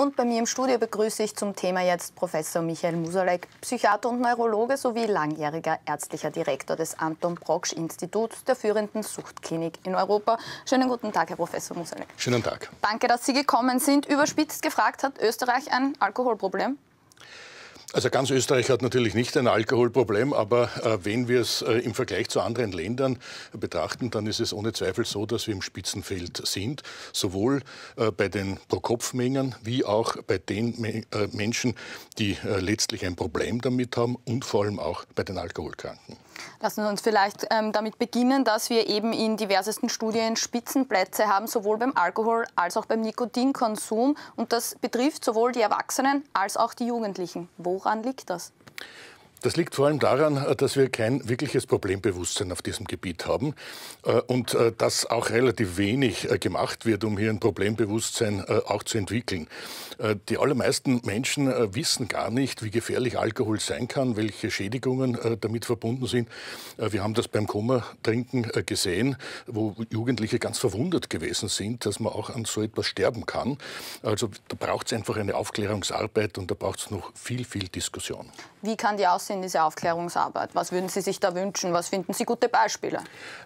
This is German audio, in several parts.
Und bei mir im Studio begrüße ich zum Thema jetzt Professor Michael Musalek, Psychiater und Neurologe sowie langjähriger ärztlicher Direktor des Anton Proksch Instituts, der führenden Suchtklinik in Europa. Schönen guten Tag, Herr Professor Musalek. Schönen Tag. Danke, dass Sie gekommen sind. Überspitzt gefragt, hat Österreich ein Alkoholproblem? Also ganz Österreich hat natürlich nicht ein Alkoholproblem, aber äh, wenn wir es äh, im Vergleich zu anderen Ländern betrachten, dann ist es ohne Zweifel so, dass wir im Spitzenfeld sind, sowohl äh, bei den Pro-Kopf-Mengen wie auch bei den Me äh, Menschen, die äh, letztlich ein Problem damit haben und vor allem auch bei den Alkoholkranken. Lassen Sie uns vielleicht ähm, damit beginnen, dass wir eben in diversesten Studien Spitzenplätze haben, sowohl beim Alkohol als auch beim Nikotinkonsum. Und das betrifft sowohl die Erwachsenen als auch die Jugendlichen. Woran liegt das? Das liegt vor allem daran, äh, dass wir kein wirkliches Problembewusstsein auf diesem Gebiet haben äh, und äh, dass auch relativ wenig gemacht wird, um hier ein Problembewusstsein auch zu entwickeln. Die allermeisten Menschen wissen gar nicht, wie gefährlich Alkohol sein kann, welche Schädigungen damit verbunden sind. Wir haben das beim Koma-Trinken gesehen, wo Jugendliche ganz verwundert gewesen sind, dass man auch an so etwas sterben kann. Also da braucht es einfach eine Aufklärungsarbeit und da braucht es noch viel, viel Diskussion. Wie kann die Aussicht in diese Aufklärungsarbeit? Was würden Sie sich da wünschen? Was finden Sie gute Beispiele?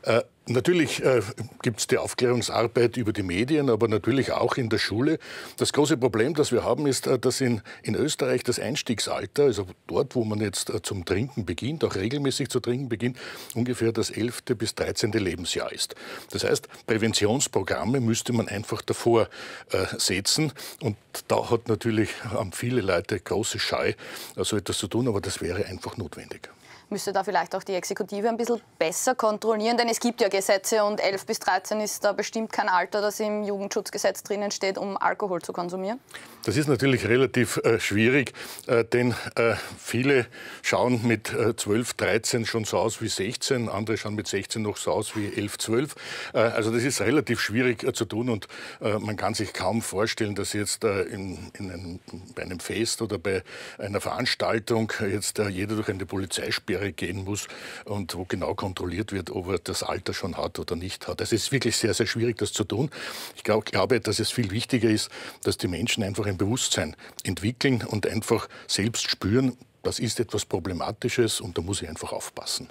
Äh, Natürlich äh, gibt es die Aufklärungsarbeit über die Medien, aber natürlich auch in der Schule. Das große Problem, das wir haben, ist, äh, dass in, in Österreich das Einstiegsalter, also dort, wo man jetzt äh, zum Trinken beginnt, auch regelmäßig zu trinken beginnt, ungefähr das 11. bis 13. Lebensjahr ist. Das heißt, Präventionsprogramme müsste man einfach davor äh, setzen. Und da hat natürlich äh, haben viele Leute große Scheu, äh, so etwas zu tun, aber das wäre einfach notwendig müsste da vielleicht auch die Exekutive ein bisschen besser kontrollieren, denn es gibt ja Gesetze und 11 bis 13 ist da bestimmt kein Alter, das im Jugendschutzgesetz drinnen steht, um Alkohol zu konsumieren. Das ist natürlich relativ äh, schwierig, äh, denn äh, viele schauen mit äh, 12, 13 schon so aus wie 16, andere schauen mit 16 noch so aus wie 11, 12. Äh, also das ist relativ schwierig äh, zu tun und äh, man kann sich kaum vorstellen, dass jetzt in, in einem, bei einem Fest oder bei einer Veranstaltung jetzt jeder durch eine Polizei spielt Alterssperre gehen muss und wo genau kontrolliert wird, ob er das Alter schon hat oder nicht hat. Also es ist wirklich sehr, sehr schwierig, das zu tun. Ich glaub, glaube, dass es viel wichtiger ist, dass die Menschen einfach ein Bewusstsein entwickeln und einfach selbst spüren, das ist etwas Problematisches und da muss ich einfach aufpassen.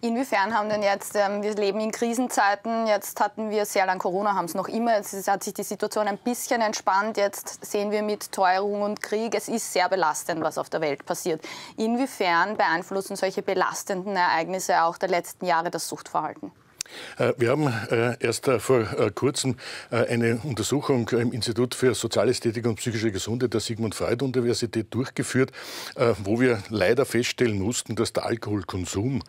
Inwiefern haben denn jetzt, ähm, wir leben in Krisenzeiten, jetzt hatten wir sehr lange Corona, haben es noch immer, jetzt hat sich die Situation ein bisschen entspannt, jetzt sehen wir mit Teuerung und Krieg, es ist sehr belastend, was auf der Welt passiert. Inwiefern beeinflussen solche belastenden Ereignisse auch der letzten Jahre das Suchtverhalten? Äh, wir haben äh, erst äh, vor kurzem eine Untersuchung im Institut für Sozialästhetik und psychische Gesundheit der Sigmund Freud Universität durchgeführt, wo wir leider feststellen mussten, dass der Alkoholkonsum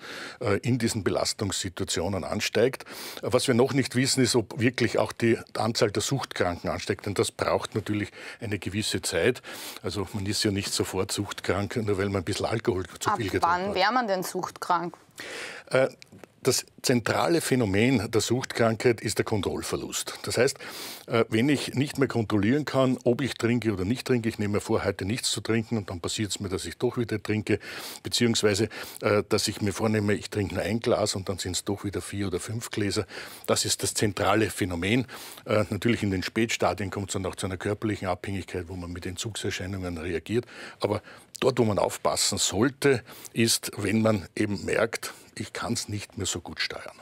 in diesen Belastungssituationen ansteigt. Was wir noch nicht wissen, ist, ob wirklich auch die Anzahl der Suchtkranken ansteigt, denn das braucht natürlich eine gewisse Zeit. Also man ist ja nicht sofort suchtkrank, nur weil man ein bisschen Alkohol zu viel getrunken hat. Wann wäre man denn suchtkrank? das zentrale Phänomen der Suchtkrankheit ist der Kontrollverlust. Das heißt, äh, wenn ich nicht mehr kontrollieren kann, ob ich trinke oder nicht trinke, ich nehme mir vor, heute nichts zu trinken und dann passiert es mir, dass ich doch wieder trinke, beziehungsweise äh, dass ich mir vornehme, ich trinke nur ein Glas und dann sind es doch wieder vier oder fünf Gläser. Das ist das zentrale Phänomen. Äh, natürlich in den Spätstadien kommt es dann auch zu einer körperlichen Abhängigkeit, wo man mit Entzugserscheinungen reagiert. Aber Dort, wo man aufpassen sollte, ist, wenn man eben merkt, ich kann es nicht mehr so gut steuern.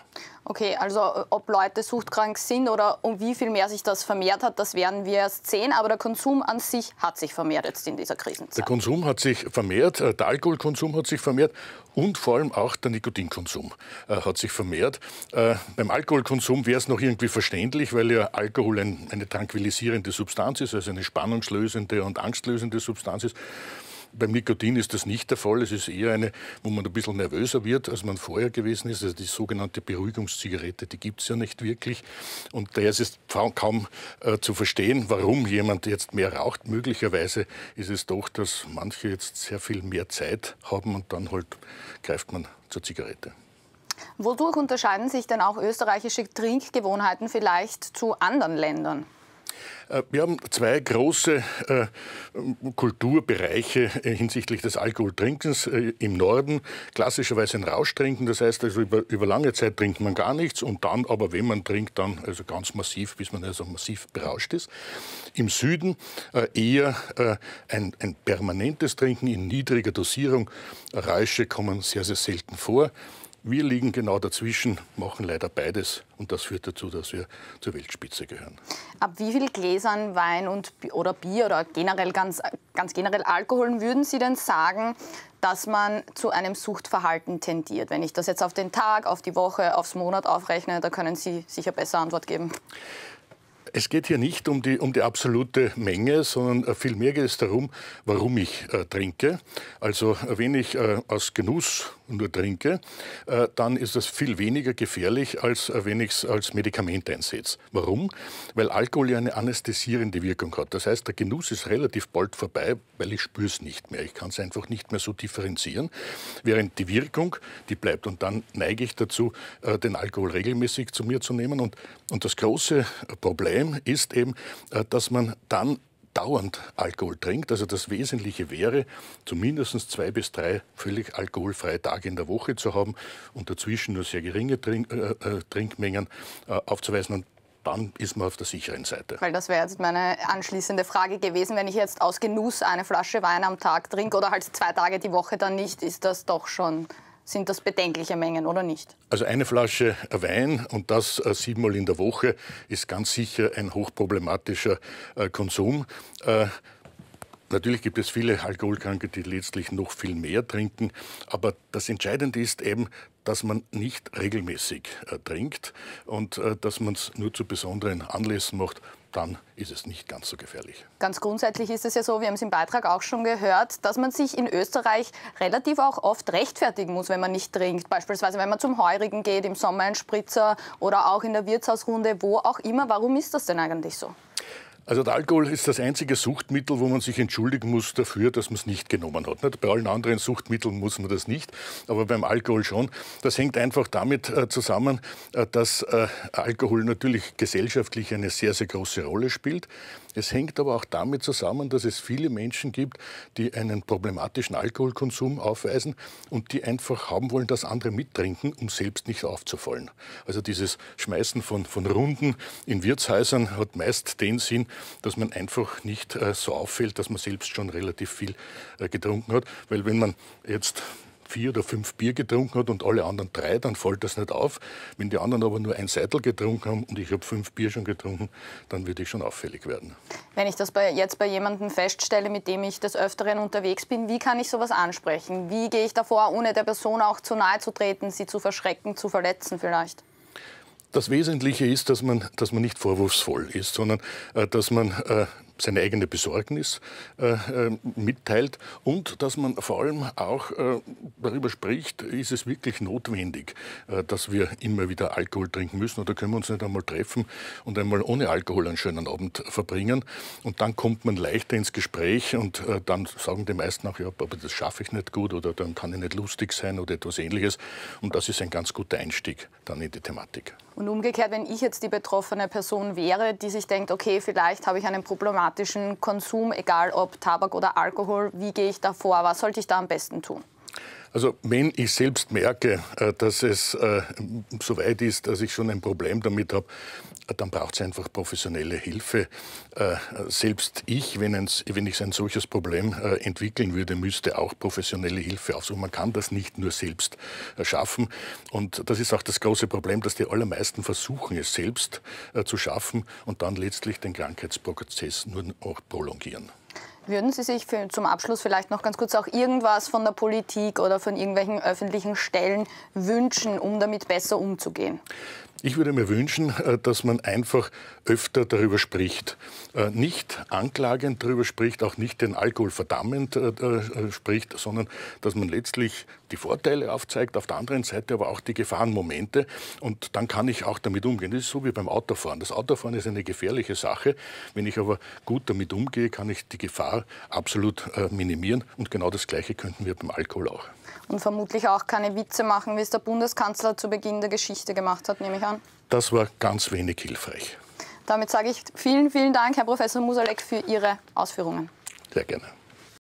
Okay, also äh, ob Leute suchtkrank sind oder um wie viel mehr sich das vermehrt hat, das werden wir erst sehen. Aber der Konsum an sich hat sich vermehrt jetzt in dieser Krisenzeit. Der Konsum hat sich vermehrt, äh, der Alkoholkonsum hat sich vermehrt und vor allem auch der Nikotinkonsum äh, hat sich vermehrt. Äh, beim Alkoholkonsum wäre es noch irgendwie verständlich, weil ja Alkohol ein, eine tranquilisierende Substanz ist, also eine spannungslösende und angstlösende Substanz ist. Beim Nikotin ist das nicht der Fall. Es ist eher eine, wo man ein bisschen nervöser wird, als man vorher gewesen ist. Also die sogenannte Beruhigungszigarette, die gibt es ja nicht wirklich. Und daher ist es kaum äh, zu verstehen, warum jemand jetzt mehr raucht. Möglicherweise ist es doch, dass manche jetzt sehr viel mehr Zeit haben und dann halt greift man zur Zigarette. Wodurch unterscheiden sich denn auch österreichische Trinkgewohnheiten vielleicht zu anderen Ländern? Äh, wir haben zwei große äh, Kulturbereiche äh, hinsichtlich des Alkoholtrinkens. Im Norden klassischerweise ein Rauschtrinken, das heißt also über, über, lange Zeit trinkt man gar nichts und dann aber, wenn man trinkt, dann also ganz massiv, bis man also massiv berauscht ist. Im Süden eher ein, ein permanentes Trinken in niedriger Dosierung. Reische kommen sehr, sehr selten vor. Wir liegen genau dazwischen, machen leider beides und das führt dazu, dass wir zur Weltspitze gehören. Ab wie viel Gläsern Wein und, oder Bier oder generell ganz, ganz generell Alkohol würden Sie denn sagen, dass man zu einem Suchtverhalten tendiert? Wenn ich das jetzt auf den Tag, auf die Woche, aufs Monat aufrechne, da können Sie sicher besser Antwort geben es geht hier nicht um die, um die absolute Menge, sondern äh, vielmehr geht es darum, warum ich äh, trinke. Also äh, wenn ich äh, aus Genuss nur trinke, äh, dann ist das viel weniger gefährlich, als äh, wenn ich es als Medikament einsetze. Warum? Weil Alkohol ja eine anästhesierende Wirkung hat. Das heißt, der Genuss ist relativ bald vorbei, weil ich spüre es nicht mehr. Ich kann es einfach nicht mehr so differenzieren. Während die Wirkung, die bleibt. Und dann neige ich dazu, den Alkohol regelmäßig zu mir zu nehmen. Und, und das große Problem, Problem ist eben, äh, dass man dann dauernd Alkohol trinkt. Also das Wesentliche wäre, zumindest zwei bis drei völlig alkoholfreie Tage in der Woche zu haben und dazwischen nur sehr geringe Trink äh, äh, Trinkmengen äh, aufzuweisen. Und dann ist man auf der sicheren Seite. Weil das wäre jetzt meine anschließende Frage gewesen, wenn ich jetzt aus Genuss eine Flasche Wein am Tag trinke oder halt zwei Tage die Woche dann nicht, ist das doch schon sind das bedenkliche Mengen oder nicht? Also eine Flasche Wein und das äh, siebenmal in der Woche ist ganz sicher ein hochproblematischer äh, Konsum. Äh, natürlich gibt es viele Alkoholkranke, die letztlich noch viel mehr trinken, aber das Entscheidende ist eben, dass man nicht regelmäßig äh, trinkt und äh, dass man es nur zu besonderen Anlässen macht dann ist es nicht ganz so gefährlich. Ganz grundsätzlich ist es ja so, wir haben es im Beitrag auch schon gehört, dass man sich in Österreich relativ auch oft rechtfertigen muss, wenn man nicht trinkt. Beispielsweise, wenn man zum Heurigen geht, im Sommer ein Spritzer oder auch in der Wirtshausrunde, wo auch immer. Warum ist das denn eigentlich so? Also der Alkohol ist das einzige Suchtmittel, wo man sich entschuldigen muss dafür, dass man es nicht genommen hat. Bei allen anderen Suchtmitteln muss man das nicht, aber beim Alkohol schon. Das hängt einfach damit äh, zusammen, äh, dass äh, Alkohol natürlich gesellschaftlich eine sehr, sehr große Rolle spielt. Es hängt aber auch damit zusammen, dass es viele Menschen gibt, die einen problematischen Alkoholkonsum aufweisen und die einfach haben wollen, dass andere mittrinken, um selbst nicht aufzufallen. Also dieses Schmeißen von, von Runden in Wirtshäusern hat meist den Sinn, dass man einfach nicht äh, so auffällt, dass man selbst schon relativ viel äh, getrunken hat. Weil wenn man jetzt vier oder fünf Bier getrunken hat und alle anderen drei, dann fällt das nicht auf. Wenn die anderen aber nur ein Seitel getrunken haben und ich habe fünf Bier schon getrunken, dann würde ich schon auffällig werden. Wenn ich das bei, jetzt bei jemandem feststelle, mit dem ich des Öfteren unterwegs bin, wie kann ich sowas ansprechen? Wie gehe ich davor, ohne der Person auch zu nahe zu treten, sie zu verschrecken, zu verletzen vielleicht? Das Wesentliche ist, dass man, dass man nicht vorwurfsvoll ist, sondern äh, dass man äh, seine eigene Besorgnis äh, äh, mitteilt und dass man vor allem auch äh, darüber spricht, ist es wirklich notwendig, äh, dass wir immer wieder Alkohol trinken müssen oder können wir uns nicht einmal treffen und einmal ohne Alkohol einen schönen Abend verbringen. Und dann kommt man leichter ins Gespräch und äh, dann sagen die meisten auch, ja, aber das schaffe ich nicht gut oder dann kann ich nicht lustig sein oder etwas ähnliches. Und das ist ein ganz guter Einstieg dann in die Thematik. Und umgekehrt, wenn ich jetzt die betroffene Person wäre, die sich denkt, okay, vielleicht habe ich einen problematischen Konsum, egal ob Tabak oder Alkohol, wie gehe ich da vor, was sollte ich da am besten tun? Also wenn ich selbst merke, äh, dass es äh, so weit ist, dass ich schon ein Problem damit habe, dann braucht es einfach professionelle Hilfe. Äh, selbst ich, wenn, ein, wenn ich ein solches Problem entwickeln würde, müsste auch professionelle Hilfe aufsuchen. Man kann das nicht nur selbst schaffen. Und das ist auch das große Problem, dass die allermeisten versuchen, es selbst zu schaffen und dann letztlich den Krankheitsprozess nur noch prolongieren. Würden Sie sich für, zum Abschluss vielleicht noch ganz kurz auch irgendwas von der Politik oder von irgendwelchen öffentlichen Stellen wünschen, um damit besser umzugehen? Ich würde mir wünschen, äh, dass man einfach öfter darüber spricht. Äh, nicht anklagend darüber spricht, auch nicht den Alkohol verdammend äh, spricht, sondern dass man letztlich die Vorteile aufzeigt, auf der anderen Seite aber auch die Gefahrenmomente. Und dann kann ich auch damit umgehen. Das ist so wie beim Autofahren. Das Autofahren ist eine gefährliche Sache. Wenn ich aber gut damit umgehe, kann ich die Gefahr absolut minimieren. Und genau das Gleiche könnten wir beim Alkohol auch. Und vermutlich auch keine Witze machen, wie es der Bundeskanzler zu Beginn der Geschichte gemacht hat, nämlich kann. Das war ganz wenig hilfreich. Damit sage ich vielen, vielen Dank, Herr Professor Musalek, für Ihre Ausführungen. Sehr gerne.